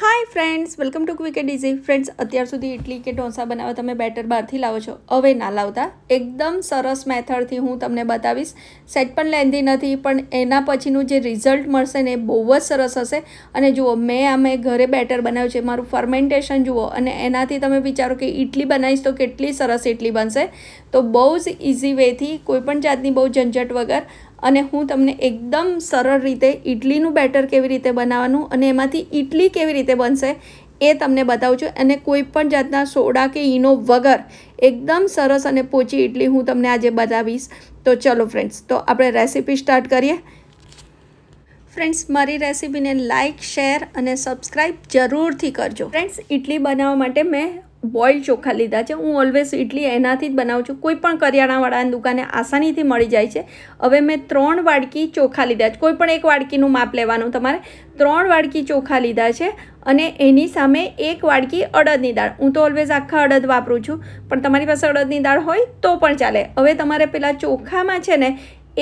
hi friends welcome to quick and easy friends અત્યાર સુધી ઇડલી કે ઢોસા બનાવવા તમે બેટર બહારથી લાવો છો હવે ના લાવતા એકદમ સરસ મેથડથી હું તમને બતાવીશ સેટ પણ લેન્ધી નથી પણ એના પછીનું જે રિઝલ્ટ મળશે ને એ બહુ જ સરસ હશે અને જુઓ મેં આ મેં ઘરે બેટર બનાવ્યું છે મારું ફર્મેન્ટેશન જુઓ અને એનાથી તમે વિચારો કે ઇડલી બનાવીશ તો કેટલી સરસ ઇડલી બનશે તો બહુ જ ઇઝી વેથી કોઈપણ જાતની બહુ ઝંઝટ વગર અને હું તમને એકદમ સરળ રીતે ઇડલીનું બેટર કેવી રીતે બનાવવાનું અને એમાંથી ઇડલી કેવી રીતે બનશે એ તમને બતાવું છું અને કોઈ જાતના સોડા કે ઈનો વગર એકદમ સરસ અને પોચી ઇડલી હું તમને આજે બતાવીશ તો ચલો ફ્રેન્ડ્સ તો આપણે રેસીપી સ્ટાર્ટ કરીએ ફ્રેન્ડ્સ મારી રેસીપીને લાઇક શેર અને સબસ્ક્રાઈબ જરૂરથી કરજો ફ્રેન્ડ્સ ઇડલી બનાવવા માટે મેં બોઇલ ચોખા લીધા છે હું ઓલવેઝ ઇડલી એનાથી જ બનાવું છું કોઈ પણ કરિયાણાવાળાની દુકાને આસાનીથી મળી જાય છે હવે મેં ત્રણ વાડકી ચોખા લીધા છે કોઈ પણ એક વાડકીનું માપ લેવાનું તમારે ત્રણ વાડકી ચોખા લીધા છે અને એની સામે એક વાડકી અડદની દાળ હું તો ઓલવેઝ આખા અડદ વાપરું છું પણ તમારી પાસે અડદની દાળ હોય તો પણ ચાલે હવે તમારે પેલા ચોખામાં છે ને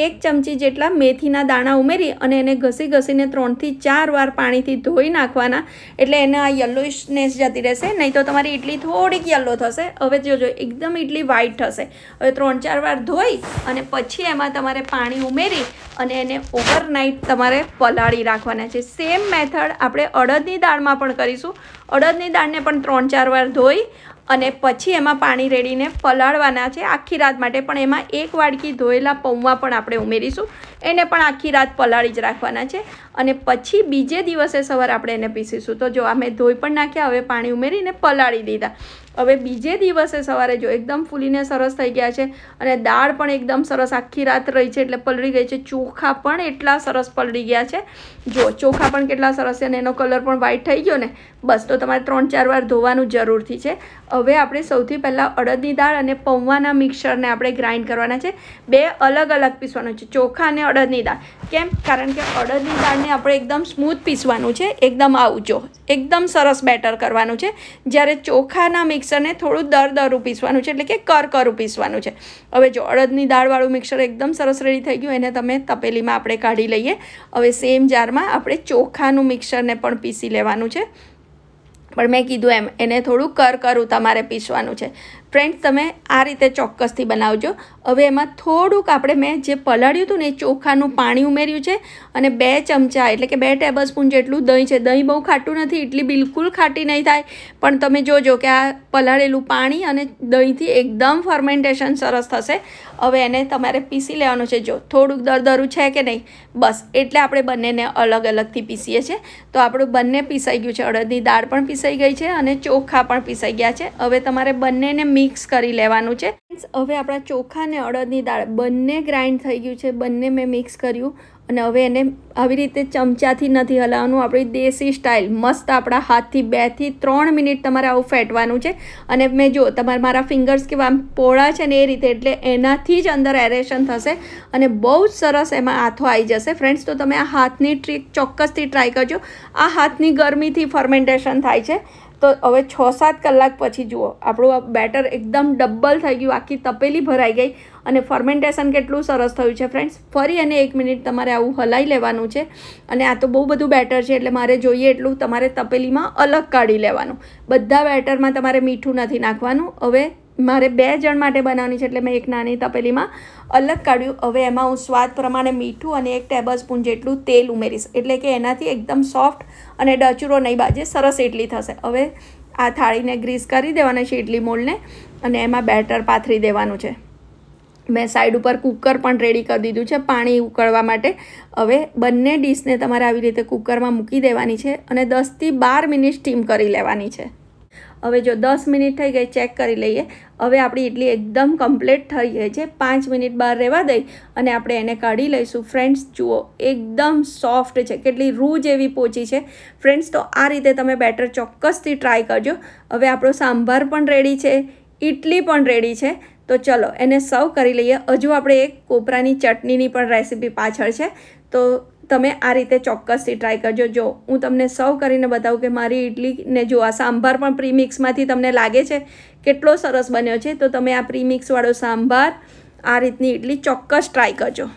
એક ચમચી જેટલા મેથીના દાણા ઉમેરી અને એને ઘસી ઘસીને ત્રણથી ચાર વાર પાણીથી ધોઈ નાખવાના એટલે એને આ યલ્લોઇશનેસ જતી રહેશે નહીં તો તમારી ઇડલી થોડીક યલ્લો થશે હવે જોજો એકદમ ઇડલી વ્હાઈટ થશે હવે ત્રણ ચાર વાર ધોઈ અને પછી એમાં તમારે પાણી ઉમેરી અને એને ઓવરનાઇટ તમારે પલાળી રાખવાના છે સેમ મેથડ આપણે અડદની દાળમાં પણ કરીશું અડદની દાળને પણ ત્રણ ચાર વાર ધોઈ અને પછી એમાં પાણી રેડીને પલાળવાના છે આખી રાત માટે પણ એમાં એક વાડકી ધોયેલા પૌવા પણ આપણે ઉમેરીશું એને પણ આખી રાત પલાળી જ રાખવાના છે અને પછી બીજે દિવસે સવાર આપણે એને પીસીશું તો જો આ મેં ધોઈ પણ નાખ્યા હવે પાણી ઉમેરીને પલાળી દીધા હવે બીજે દિવસે સવારે જો એકદમ ફૂલીને સરસ થઈ ગયા છે અને દાળ પણ એકદમ સરસ આખી રાત રહી છે એટલે પલળી ગઈ છે ચોખા પણ એટલા સરસ પલળી ગયા છે જો ચોખા પણ કેટલા સરસ છે અને એનો કલર પણ વ્હાઈટ થઈ ગયો ને બસ તો તમારે ત્રણ ચાર વાર ધોવાનું જરૂરથી છે હવે આપણે સૌથી પહેલાં અડદની દાળ અને પૌવાના મિક્સરને આપણે ગ્રાઇન્ડ કરવાના છે બે અલગ અલગ પીસવાના છે ચોખા અને અડદની દાળ કેમ કારણ કે અડદની દાળને આપણે એકદમ સ્મૂથ પીસવાનું છે એકદમ આવજો એકદમ સરસ બેટર કરવાનું છે જ્યારે ચોખાના મિક્સરને થોડું દર દરું પીસવાનું છે એટલે કે કરકરું પીસવાનું છે હવે જો અડદની દાળવાળું મિક્સર એકદમ સરસ રેડી થઈ ગયું એને તમે તપેલીમાં આપણે કાઢી લઈએ હવે સેમ જારમાં આપણે ચોખાનું મિક્સરને પણ પીસી લેવાનું છે પણ મેં કીધું એમ એને થોડું કરકરું તમારે પીસવાનું છે ફ્રેન્ડ્સ તમે આ રીતે ચોક્કસથી બનાવજો હવે એમાં થોડુંક આપણે મેં જે પલાળ્યું હતું ને એ ચોખાનું પાણી ઉમેર્યું છે અને બે ચમચા એટલે કે બે ટેબલ સ્પૂન જેટલું દહીં છે દહીં બહુ ખાટું નથી એટલી બિલકુલ ખાટી નહીં થાય પણ તમે જોજો કે આ પલાળેલું પાણી અને દહીંથી એકદમ ફર્મેન્ટેશન સરસ થશે હવે એને તમારે પીસી લેવાનું છે જો થોડુંક દરદરું છે કે નહીં બસ એટલે આપણે બંનેને અલગ અલગથી પીસીએ છીએ તો આપણું બંને પીસાઈ ગયું છે અડદની દાળ પણ પીસાઈ ગઈ છે અને ચોખા પણ પીસાઈ ગયા છે હવે તમારે બંનેને મી મિક્સ કરી લેવાનું છે હવે આપણા ચોખા અને અડદની દાળ બંને ગ્રાઇન્ડ થઈ ગયું છે બંને મેં મિક્સ કર્યું અને હવે એને આવી રીતે ચમચાથી નથી હલાવવાનું આપણી દેશી સ્ટાઇલ મસ્ત આપણા હાથથી બેથી ત્રણ મિનિટ તમારે આવું ફેટવાનું છે અને મેં જો તમારે મારા ફિંગર્સ કેવા આમ પોળા છે ને એ રીતે એટલે એનાથી જ અંદર એરેશન થશે અને બહુ જ સરસ એમાં આથો આવી જશે ફ્રેન્ડ્સ તો તમે આ હાથની ટ્રીક ચોક્કસથી ટ્રાય કરજો આ હાથની ગરમીથી ફર્મેન્ટેશન થાય છે તો હવે છ સાત કલાક પછી જુઓ આપણું આ બેટર એકદમ ડબલ થઈ ગયું આખી તપેલી ભરાઈ ગઈ અને ફર્મેન્ટેશન કેટલું સરસ થયું છે ફ્રેન્ડ્સ ફરી અને એક મિનિટ તમારે આવું હલાઈ લેવાનું છે અને આ તો બહુ બધું બેટર છે એટલે મારે જોઈએ એટલું તમારે તપેલીમાં અલગ કાઢી લેવાનું બધા બેટરમાં તમારે મીઠું નથી નાખવાનું હવે મારે બે જણ માટે બનાવવાની છે એટલે મેં એક નાની તપેલીમાં અલગ કાઢ્યું હવે એમાં હું સ્વાદ પ્રમાણે મીઠું અને એક ટેબલ સ્પૂન જેટલું તેલ ઉમેરીશ એટલે કે એનાથી એકદમ સોફ્ટ અને ડચુરો નહીં બાજે સરસ ઇડલી થશે હવે આ થાળીને ગ્રીસ કરી દેવાના છે ઇડલી મોલને અને એમાં બેટર પાથરી દેવાનું છે મેં સાઈડ ઉપર કુકર પણ રેડી કરી દીધું છે પાણી ઉકળવા માટે હવે બંને ડીશને તમારે આવી રીતે કુકરમાં મૂકી દેવાની છે અને દસથી બાર મિનિટ સ્ટીમ કરી લેવાની છે હવે જો દસ મિનિટ થઈ ગઈ ચેક કરી લઈએ હવે આપણી ઇડલી એકદમ કમ્પ્લીટ થઈ ગઈ છે પાંચ મિનિટ બહાર રહેવા દઈ અને આપણે એને કાઢી લઈશું ફ્રેન્ડ્સ જુઓ એકદમ સોફ્ટ છે કેટલી રૂજ એવી પોચી છે ફ્રેન્ડ્સ તો આ રીતે તમે બેટર ચોક્કસથી ટ્રાય કરજો હવે આપણો સાંભાર પણ રેડી છે ઇડલી પણ રેડી છે તો ચલો એને સર્વ કરી લઈએ હજુ આપણે એક કોપરાની ચટણીની પણ રેસીપી પાછળ છે તો તમે આ રીતે ચોક્કસથી ટ્રાય કરજો જો હું તમને સર્વ કરીને બતાવું કે મારી ઇડલીને જો આ સાંભાર પણ પ્રીમિક્સમાંથી તમને લાગે છે કેટલો સરસ બન્યો છે તો તમે આ પ્રીમિક્સવાળો સાંભાર આ રીતની ઇડલી ચોક્કસ ટ્રાય કરજો